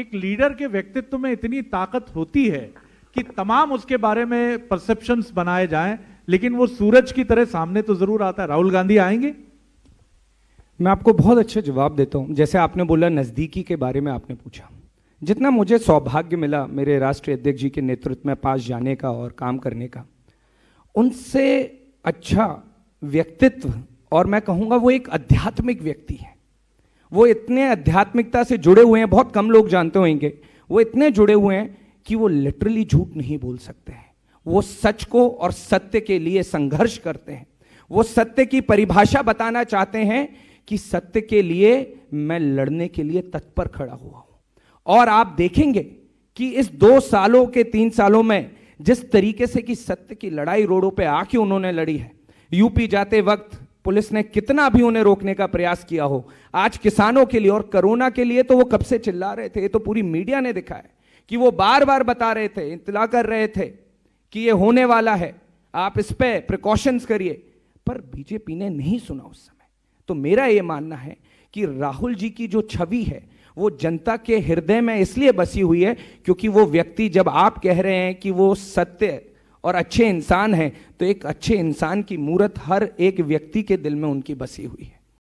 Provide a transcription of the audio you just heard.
एक लीडर के व्यक्तित्व में इतनी ताकत होती है कि तमाम उसके बारे में परसेप्शन बनाए जाए लेकिन वो सूरज की तरह सामने तो जरूर आता है राहुल गांधी आएंगे मैं आपको बहुत अच्छे जवाब देता हूं जैसे आपने बोला नज़दीकी के बारे में आपने पूछा जितना मुझे सौभाग्य मिला मेरे राष्ट्रीय अध्यक्ष जी के नेतृत्व में पास जाने का और काम करने का उनसे अच्छा व्यक्तित्व और मैं कहूंगा वो एक आध्यात्मिक व्यक्ति है वो इतने आध्यात्मिकता से जुड़े हुए हैं बहुत कम लोग जानते होंगे वो इतने जुड़े हुए हैं कि वो लिटरली झूठ नहीं बोल सकते हैं वो सच को और सत्य के लिए संघर्ष करते हैं वो सत्य की परिभाषा बताना चाहते हैं कि सत्य के लिए मैं लड़ने के लिए तत्पर खड़ा हुआ हूं और आप देखेंगे कि इस दो सालों के तीन सालों में जिस तरीके से कि सत्य की लड़ाई रोडों पे आके उन्होंने लड़ी है यूपी जाते वक्त पुलिस ने कितना भी उन्हें रोकने का प्रयास किया हो आज किसानों के लिए और कोरोना के लिए तो वो कब से चिल्ला रहे थे ये तो पूरी मीडिया ने दिखा है कि वो बार बार बता रहे थे इतला कर रहे थे कि ये होने वाला है आप इस पर प्रिकॉशंस करिए पर बीजेपी ने नहीं सुना उस समय तो मेरा ये मानना है कि राहुल जी की जो छवि है वो जनता के हृदय में इसलिए बसी हुई है क्योंकि वो व्यक्ति जब आप कह रहे हैं कि वो सत्य और अच्छे इंसान हैं तो एक अच्छे इंसान की मूर्त हर एक व्यक्ति के दिल में उनकी बसी हुई है